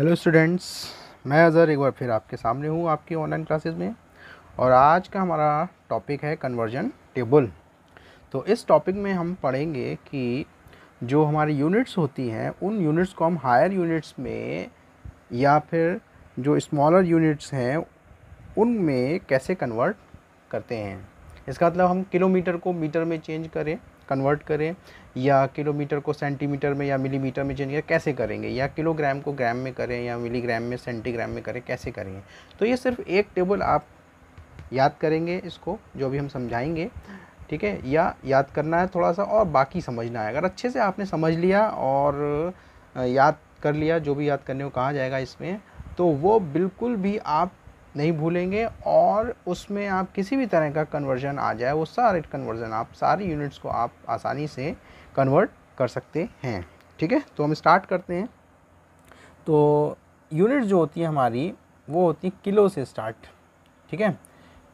hello students मैं अज़हर एक बार फिर आपके सामने हूँ आपकी ऑनलाइन क्लासेस में और आज का हमारा टॉपिक है कन्वर्जन टेबल तो इस टॉपिक में हम पढ़ेंगे कि जो हमारी यूनिट्स होती हैं उन यूनिट्स को हम हायर यूनिट्स में या फिर जो स्मॉलर यूनिट्स हैं उनमें कैसे कन्वर्ट करते हैं इसका मतलब हम किलोमीटर को मीटर में चेंज करें कन्वर्ट करें या किलोमीटर को सेंटीमीटर में या मिलीमीटर में चेंज करें कैसे करेंगे या किलोग्राम को ग्राम में करें या मिलीग्राम में सेंटीग्राम में करें कैसे करेंगे तो ये सिर्फ एक टेबल आप याद करेंगे इसको जो भी हम समझाएंगे ठीक है या याद करना है थोड़ा सा और बाकी समझना है अगर अच्छे से आपने समझ लिया और याद कर लिया जो भी याद करने को कहा जाएगा इसमें तो वो बिल्कुल भी आप नहीं भूलेंगे और उसमें आप किसी भी तरह का कन्वर्जन आ जाए वो सारे कन्वर्जन आप सारी यूनिट्स को आप आसानी से कन्वर्ट कर सकते हैं ठीक है तो हम स्टार्ट करते हैं तो यूनिट जो होती है हमारी वो होती है किलो से स्टार्ट ठीक है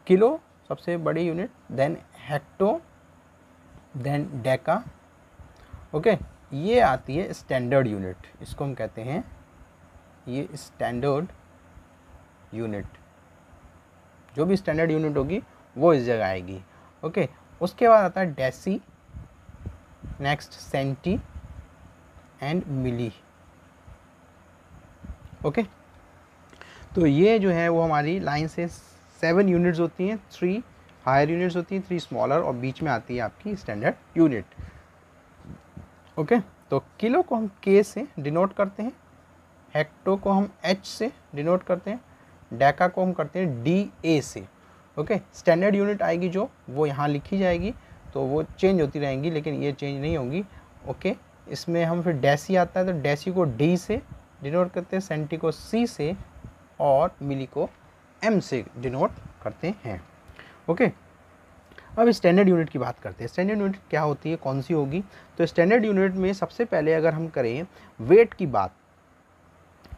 किलो सबसे बड़ी unit then hecto then deca okay ये आती है स्टैंडर्ड यूनिट इसको हम कहते हैं ये स्टैंडर्ड यूनिट जो भी स्टैंडर्ड यूनिट होगी वो इस जगह आएगी ओके उसके बाद आता है deci next centi and milli okay तो ये जो है वो हमारी लाइन से सेवन यूनिट्स होती हैं थ्री हायर यूनिट्स होती हैं थ्री स्मॉलर और बीच में आती है आपकी स्टैंडर्ड यूनिट ओके तो किलो को हम के से डिनोट करते हैं हेक्टो को हम एच से डिनोट करते हैं डैका को हम करते हैं डी ए से ओके स्टैंडर्ड यूनिट आएगी जो वो यहाँ लिखी जाएगी तो वो चेंज होती रहेंगी लेकिन ये चेंज नहीं होगी ओके इसमें हम फिर डैसी आता है तो डेसी को डी से डिनोट करते हैं सेंटी को सी से और मिली को एम से डिनोट करते हैं ओके अब स्टैंडर्ड यूनिट की बात करते हैं स्टैंडर्ड यूनिट क्या होती है कौन सी होगी तो स्टैंडर्ड यूनिट में सबसे पहले अगर हम करें वेट की बात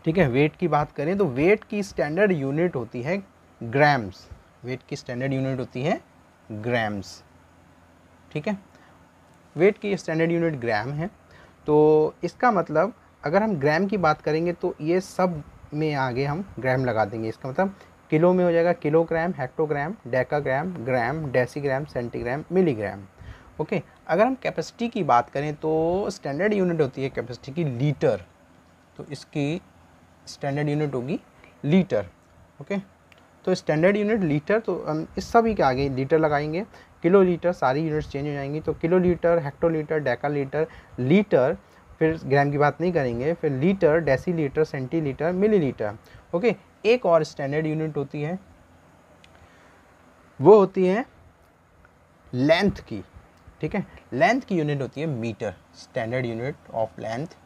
ठीक है वेट की बात करें तो वेट की स्टैंडर्ड यूनिट होती है ग्राम्स वेट की स्टैंडर्ड यूनिट होती है ग्राम्स ठीक है वेट की स्टैंडर्ड यूनिट ग्राम है तो इसका मतलब अगर हम ग्राम की बात करेंगे तो ये सब में आगे हम ग्राम लगा देंगे इसका मतलब किलो में हो जाएगा kilogram hectogram decagram gram decigram centigram milligram okay अगर हम कैपेसिटी की बात करें तो स्टैंडर्ड यूनिट होती है कैपेसिटी की लीटर तो इसकी स्टैंडर्ड यूनिट होगी लीटर ओके तो स्टैंडर्ड यूनिट लीटर तो हम इस सभी के आगे लीटर लगाएंगे किलो लीटर सारी यूनिट्स चेंज हो जाएंगी तो kilo litre hecto litre deca litre litre फिर ग्राम की बात नहीं करेंगे फिर litre deci litre centi litre milli litre okay एक और स्टैंडर्ड यूनिट होती है वो होती है लेंथ की ठीक है लेंथ की यूनिट होती है metre standard unit of length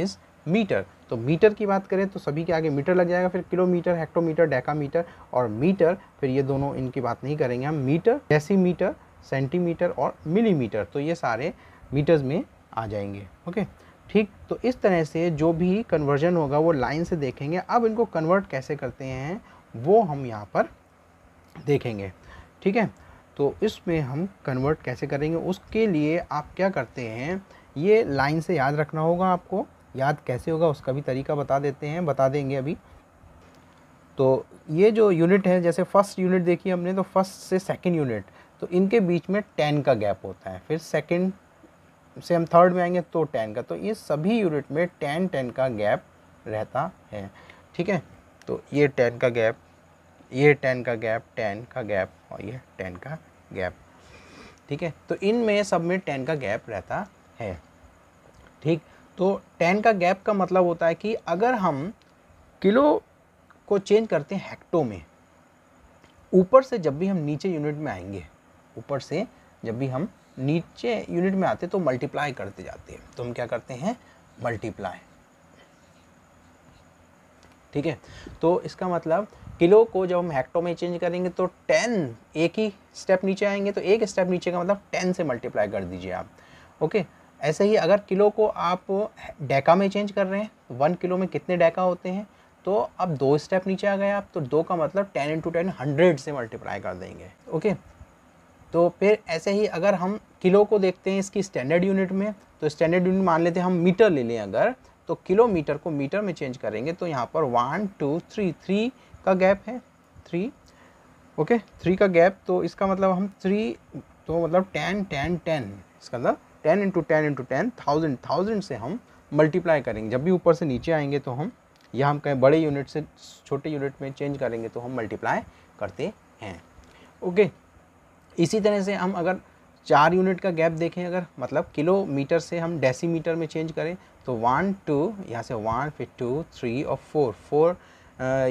is metre तो मीटर की बात करें तो सभी के आगे मीटर लग जाएगा फिर किलोमीटर हेक्टोमीटर डेकामीटर और मीटर फिर ये दोनों इनकी बात नहीं करेंगे हम मीटर डेसीमीटर सेंटीमीटर और मिलीमीटर तो ये सारे मीटर्स में आ जाएंगे ओके ठीक तो इस तरह से जो भी कन्वर्जन होगा वो लाइन से देखेंगे अब इनको कन्वर्ट कैसे करते हैं वो हम यहाँ पर देखेंगे ठीक है तो इसमें हम कन्वर्ट कैसे करेंगे उसके लिए आप क्या करते हैं ये लाइन से याद रखना होगा आपको याद कैसे होगा उसका भी तरीका बता देते हैं बता देंगे अभी तो ये जो यूनिट है जैसे फर्स्ट यूनिट देखी हमने तो फर्स्ट से सेकंड यूनिट तो इनके बीच में टेन का गैप होता है फिर सेकंड से हम थर्ड में आएंगे तो टेन का तो ये सभी यूनिट में टेन टेन का गैप रहता है ठीक है तो ये टेन का गैप ये टेन का गैप टेन का गैप और ये टेन का गैप ठीक है तो इनमें सब में टेन का गैप रहता है ठीक तो टेन का गैप का मतलब होता है कि अगर हम किलो को चेंज करते हैं हेक्टो में ऊपर से जब भी हम नीचे यूनिट में आएंगे ऊपर से जब भी हम नीचे यूनिट में आते तो मल्टीप्लाई करते जाते हैं तो हम क्या करते हैं मल्टीप्लाई ठीक है तो इसका मतलब किलो को जब हम हेक्टो में चेंज करेंगे तो टेन एक ही स्टेप नीचे आएंगे तो एक स्टेप नीचे का मतलब टेन से मल्टीप्लाई कर दीजिए आप ओके ऐसे ही अगर किलो को आप डेका में चेंज कर रहे हैं तो वन किलो में कितने डेका होते हैं तो अब दो स्टेप नीचे आ गए आप तो दो का मतलब टेन इंटू टेन हंड्रेड से मल्टीप्लाई कर देंगे ओके तो फिर ऐसे ही अगर हम किलो को देखते हैं इसकी स्टैंडर्ड यूनिट में तो स्टैंडर्ड यूनिट मान लेते हैं हम मीटर ले लें अगर तो किलोमीटर को मीटर में चेंज करेंगे तो यहाँ पर वन टू थ्री थ्री का गैप है थ्री ओके थ्री का गैप तो इसका मतलब हम थ्री तो मतलब टेन टेन टेन इसका मतलब ten into ten into ten thousand thousand से हम मल्टीप्लाई करेंगे जब भी ऊपर से नीचे आएंगे तो हम या हम कहीं बड़े यूनिट से छोटे यूनिट में चेंज करेंगे तो हम मल्टीप्लाई करते हैं ओके इसी तरह से हम अगर चार यूनिट का गैप देखें अगर मतलब किलोमीटर से हम डेसीमीटर में चेंज करें तो वन टू यहाँ से वन फिर टू थ्री और फोर फोर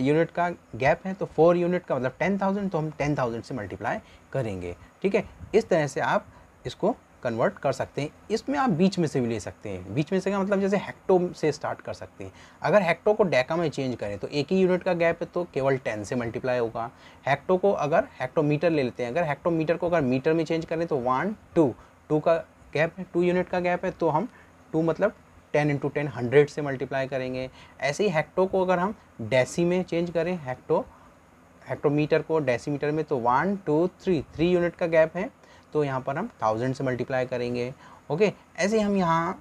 यूनिट का गैप है तो फोर यूनिट का मतलब टेन थाउजेंड तो हम टेन थाउजेंड से मल्टीप्लाई करेंगे ठीक है इस तरह से आप इसको कन्वर्ट कर सकते हैं इसमें आप बीच में से भी ले सकते हैं बीच में से का मतलब जैसे हेक्टो से स्टार्ट कर सकते हैं अगर हेक्टो को डेका में चेंज करें तो एक ही यूनिट का गैप है तो केवल टेन से मल्टीप्लाई होगा हेक्टो को अगर हेक्टोमीटर ले लेते हैं अगर हेक्टोमीटर को अगर मीटर में चेंज करें तो वन टू टू का गैप है टू यूनिट का गैप है तो हम टू मतलब टेन इंटू टेन हंड्रेड से मल्टीप्लाई करेंगे ऐसे ही हेक्टो को अगर हम डेसी में चेंज करें हेक्टो हेक्टोमीटर को डेसीमीटर में तो one two three three unit का गैप है तो यहाँ पर हम थाउजेंड से मल्टीप्लाई करेंगे ओके ऐसे हम यहाँ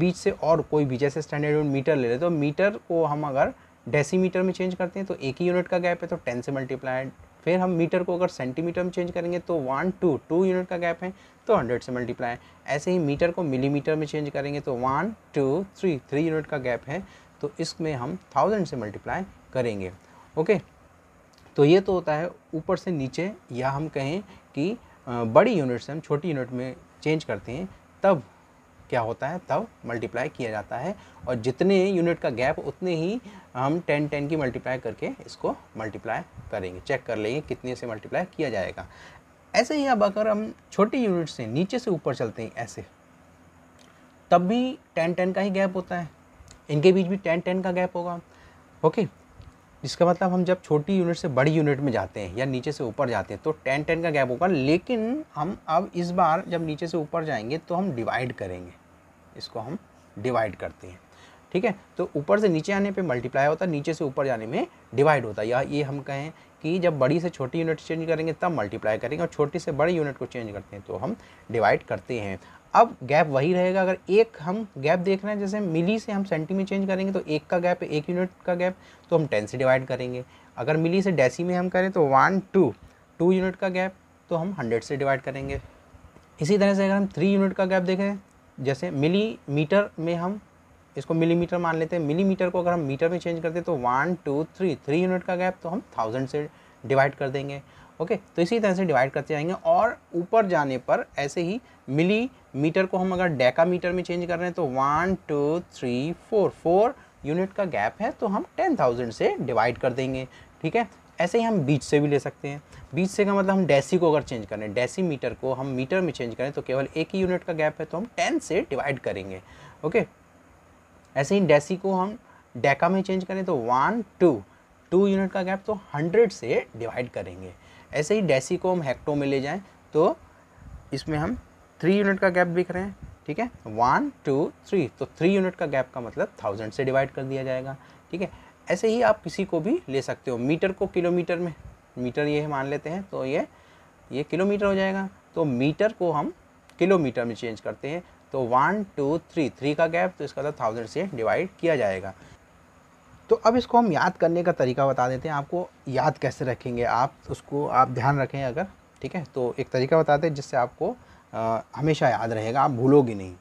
बीच से और कोई भी जैसे स्टैंडर्ड यूनिट मीटर ले लेते तो मीटर को हम अगर डेसीमीटर में चेंज करते हैं तो एक ही यूनिट का गैप है तो टेन से मल्टीप्लाई फिर हम मीटर को अगर सेंटीमीटर में चेंज करेंगे तो वन टू टू यूनिट का गैप है तो हंड्रेड से मल्टीप्लाई ऐसे ही मीटर को मिलीमीटर में चेंज करेंगे तो one two three three unit का गैप है तो इसमें हम थाउजेंड से मल्टीप्लाई करेंगे ओके तो ये तो होता है ऊपर से नीचे या हम कहें कि बड़ी यूनिट से हम छोटी यूनिट में चेंज करते हैं तब क्या होता है तब मल्टीप्लाई किया जाता है और जितने यूनिट का गैप उतने ही हम टेन टेन की मल्टीप्लाई करके इसको मल्टीप्लाई करेंगे चेक कर लेंगे कितने से मल्टीप्लाई किया जाएगा ऐसे ही अब अगर हम छोटी यूनिट से नीचे से ऊपर चलते हैं ऐसे तब भी टेन टेन का ही गैप होता है इनके बीच भी टेन टेन का गैप होगा ओके जिसका मतलब हम जब छोटी यूनिट से बड़ी यूनिट में जाते हैं या नीचे से ऊपर जाते हैं तो टेन टेन का गैप होगा लेकिन हम अब इस बार जब नीचे से ऊपर जाएंगे तो हम डिवाइड करेंगे इसको हम डिवाइड करते हैं ठीक है तो ऊपर से नीचे आने पे मल्टीप्लाई होता है नीचे से ऊपर जाने में डिवाइड होता है या ये हम कहें कि जब बड़ी से छोटी यूनिट चेंज करेंगे तब मल्टीप्लाई करेंगे और छोटी से बड़ी यूनिट को चेंज करते हैं तो हम डिवाइड करते हैं अब गैप वही रहेगा अगर एक हम गैप देख रहे हैं जैसे मिली से हम सेंटी में चेंज करेंगे तो एक का गैप एक यूनिट का गैप तो हम टेन से डिवाइड करेंगे अगर मिली से डेसी में हम करें तो वन टू टू यूनिट का गैप तो हम हंड्रेड से डिवाइड करेंगे इसी तरह से अगर हम थ्री यूनिट का गैप देखें जैसे मिली मीटर में हम इसको मिलीमीटर मान लेते हैं मिलीमीटर को अगर हम मीटर में चेंज करते हैं तो one two three three unit का गैप तो हम थाउजेंड से डिवाइड कर देंगे ओके तो इसी तरह से डिवाइड करते जाएंगे और ऊपर जाने पर ऐसे ही मिली मीटर को हम अगर डेका मीटर में चेंज कर रहे हैं तो one two three four four unit का गैप है तो हम टेन थाउजेंड से डिवाइड कर देंगे ठीक है ऐसे ही हम बीच से भी ले सकते हैं बीच से का मतलब हम डेसी को अगर चेंज करें डेसी मीटर को हम मीटर में चेंज करें तो केवल एक ही यूनिट का गैप है तो हम टेन से डिवाइड करेंगे ओके ऐसे ही डेसी को हम डेका में चेंज करें तो वन टू टू यूनिट का गैप तो हंड्रेड से डिवाइड करेंगे ऐसे ही डेसी को हम हेक्टो में ले जाएँ तो इसमें हम थ्री यूनिट का गैप देख रहे हैं ठीक है वन टू थ्री तो थ्री यूनिट का गैप का मतलब थाउजेंड से डिवाइड कर दिया जाएगा ठीक है ऐसे ही आप किसी को भी ले सकते हो मीटर को किलोमीटर में मीटर ये मान लेते हैं तो ये ये किलोमीटर हो जाएगा तो मीटर को हम किलोमीटर में चेंज करते हैं तो वन टू थ्री थ्री का गैप तो इसका थाउजेंड मतलब से डिवाइड किया जाएगा तो अब इसको हम याद करने का तरीका बता देते हैं आपको याद कैसे रखेंगे आप उसको आप ध्यान रखें अगर ठीक है तो एक तरीका बताते हैं जिससे आपको आ, हमेशा याद रहेगा आप भूलोगे नहीं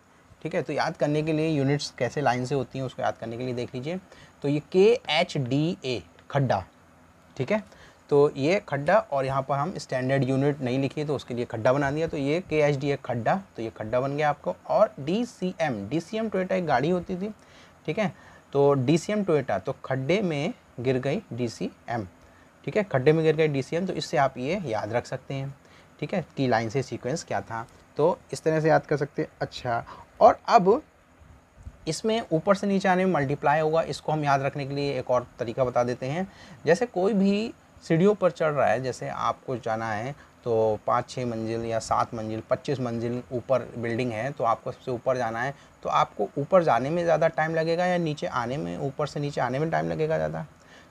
ठीक है तो याद करने के लिए यूनिट्स कैसे लाइन से होती हैं उसको याद करने के लिए देख लीजिए तो ये के एच डी ए खड्डा ठीक है तो ये खड्डा और यहाँ पर हम स्टैंडर्ड यूनिट नहीं लिखी तो उसके लिए खड्डा बना दिया तो ये के एच डी ए खड्डा तो ये खड्डा बन गया आपको और D C M D C M Toyota एक गाड़ी होती थी ठीक है तो डी सी एम टोयोटा तो खड्डे में गिर गई डी सी एम ठीक है खड्डे में गिर गई डी सी एम तो इससे आप ये याद रख सकते हैं ठीक है कि लाइन से सीक्वेंस क्या था तो इस तरह से याद कर सकते हैं अच्छा और अब इसमें ऊपर से नीचे आने में मल्टीप्लाई होगा इसको हम याद रखने के लिए एक और तरीका बता देते हैं जैसे कोई भी सीढ़ियों पर चढ़ रहा है जैसे आपको जाना है तो पाँच छः मंजिल या सात मंजिल पच्चीस मंजिल ऊपर बिल्डिंग है तो आपको सबसे ऊपर जाना है तो आपको ऊपर जाने में ज़्यादा टाइम लगेगा या नीचे आने में ऊपर से नीचे आने में टाइम लगेगा ज़्यादा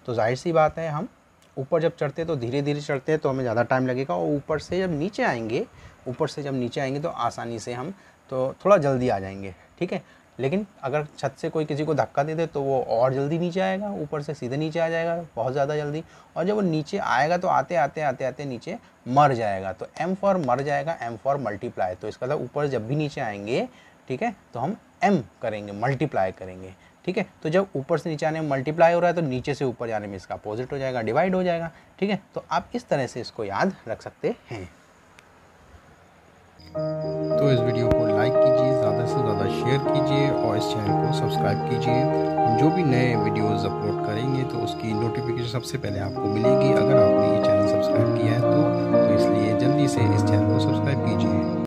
तो जाहिर सी बात है हम ऊपर जब चढ़ते हैं तो धीरे धीरे चढ़ते हैं तो हमें ज़्यादा टाइम लगेगा और ऊपर से जब नीचे आएंगे ऊपर से जब नीचे आएंगे तो आसानी से हम तो थोड़ा जल्दी आ जाएंगे ठीक है लेकिन अगर छत से कोई किसी को धक्का दे दे तो वो और जल्दी नीचे आएगा ऊपर से सीधे नीचे आ जाएगा बहुत ज़्यादा जल्दी और जब वो नीचे आएगा तो आते आते आते आते नीचे मर जाएगा तो एम फॉर मर जाएगा एम फॉर मल्टीप्लाई तो इसका मतलब ऊपर जब भी नीचे आएंगे ठीक है तो हम एम करेंगे मल्टीप्लाई करेंगे ठीक है तो जब ऊपर से नीचे आने में मल्टीप्लाई हो रहा है तो नीचे से ऊपर जाने में इसका अपोजिट हो जाएगा डिवाइड हो जाएगा ठीक है तो आप इस तरह से इसको याद रख सकते हैं तो इस वीडियो को साथ शेयर कीजिए और इस चैनल को सब्सक्राइब कीजिए हम जो भी नए वीडियोस अपलोड करेंगे तो उसकी नोटिफिकेशन सबसे पहले आपको मिलेगी अगर आपने ये चैनल सब्सक्राइब किया है तो, तो इसलिए जल्दी से इस चैनल को सब्सक्राइब कीजिए